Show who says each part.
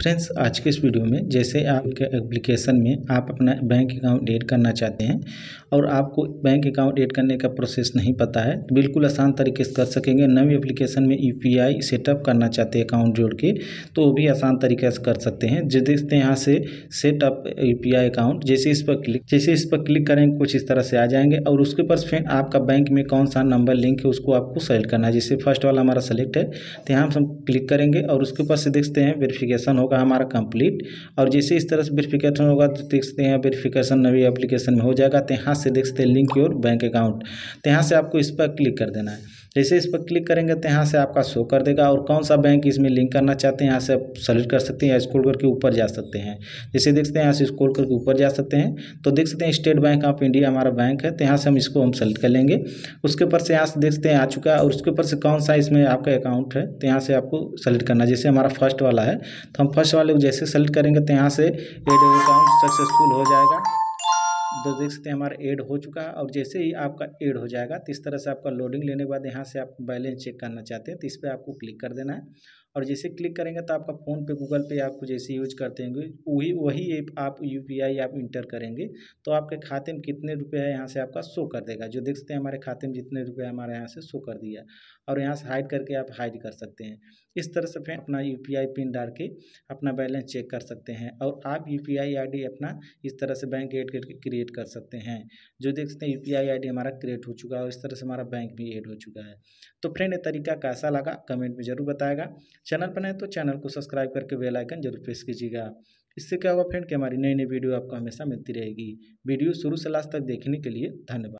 Speaker 1: friends आज के इस वीडियो में जैसे आपके एप्लीकेशन में आप अपना बैंक अकाउंट ऐड करना चाहते हैं और आपको बैंक अकाउंट ऐड करने का प्रोसेस नहीं पता है तो बिल्कुल आसान तरीके से कर सकेंगे नवी एप्लीकेशन में यू सेटअप करना चाहते हैं अकाउंट जोड़ के तो वो भी आसान तरीके से कर सकते हैं जो देखते हैं यहाँ से सेटअप यू अकाउंट जैसे इस पर क्लिक जैसे इस पर क्लिक करेंगे कुछ इस तरह से आ जाएंगे और उसके पास फिर आपका बैंक में कौन सा नंबर लिंक है उसको आपको सेलेक्ट करना है जैसे फर्स्ट वाला हमारा सेलेक्ट है तो यहाँ हम क्लिक करेंगे और उसके ऊपर से देखते हैं वेरिफिकेशन होगा हमारा कंप्लीट और जैसे इस तरह से वेरिफिकेशन होगा तो देख सकते हैं वेरिफिकेशन नवी एप्लीकेशन में हो जाएगा तो यहाँ से देख सकते हैं लिंक योर बैंक अकाउंट तो यहाँ से आपको इस पर क्लिक कर देना है जैसे इस पर क्लिक करेंगे तो यहाँ से आपका शो कर देगा और कौन सा बैंक इसमें लिंक करना चाहते हैं यहाँ से आप सेलेक्ट कर सकते हैं या स्क्रोल करके ऊपर जा सकते हैं जैसे देख सकते हैं यहाँ से स्क्रोल करके ऊपर जा सकते हैं तो देख सकते हैं स्टेट बैंक ऑफ इंडिया हमारा बैंक है तो यहाँ से हम इसको हम सेलेक्ट कर लेंगे उसके ऊपर से यहाँ से देख सकते हैं आ चुका है और उसके ऊपर से कौन सा इसमें आपका अकाउंट है तो यहाँ से आपको सेलेक्ट करना जैसे हमारा फर्स्ट वाला है तो हम फर्स्ट वाले को जैसे सेलेक्ट करेंगे तो यहाँ से एड अकाउंट सक्सेसफुल हो जाएगा तो देख सकते हैं हमारा ऐड हो चुका है और जैसे ही आपका ऐड हो जाएगा तो इस तरह से आपका लोडिंग लेने के बाद यहाँ से आप बैलेंस चेक करना चाहते हैं तो इस पर आपको क्लिक कर देना है और जैसे क्लिक करेंगे तो आपका फ़ोन पे गूगल पे आपको जैसे यूज करते होंगे वही वही ऐप आप आई आप इंटर करेंगे तो आपके खाते में कितने रुपए है यहाँ से आपका शो कर देगा जो देख सकते हैं हमारे खाते में जितने रुपये हमारे यहाँ से शो कर दिया और यहाँ से हाइड करके आप हाइड कर सकते हैं इस तरह से फिर अपना यू पिन डाल के अपना बैलेंस चेक कर सकते हैं और आप यू पी अपना इस तरह से बैंक एड क्रिएट कर सकते हैं जो देख सकते हैं यू पी हमारा क्रिएट हो चुका है और इस तरह से हमारा बैंक भी एड हो चुका है तो फ्रेंड ये तरीका कैसा लगा कमेंट में ज़रूर बताएगा चैनल पर नए तो चैनल को सब्सक्राइब करके बेल आइकन जरूर प्रेस कीजिएगा इससे क्या होगा फ्रेंड कि हमारी नई नई वीडियो आपको हमेशा मिलती रहेगी वीडियो शुरू से लास्ट तक देखने के लिए धन्यवाद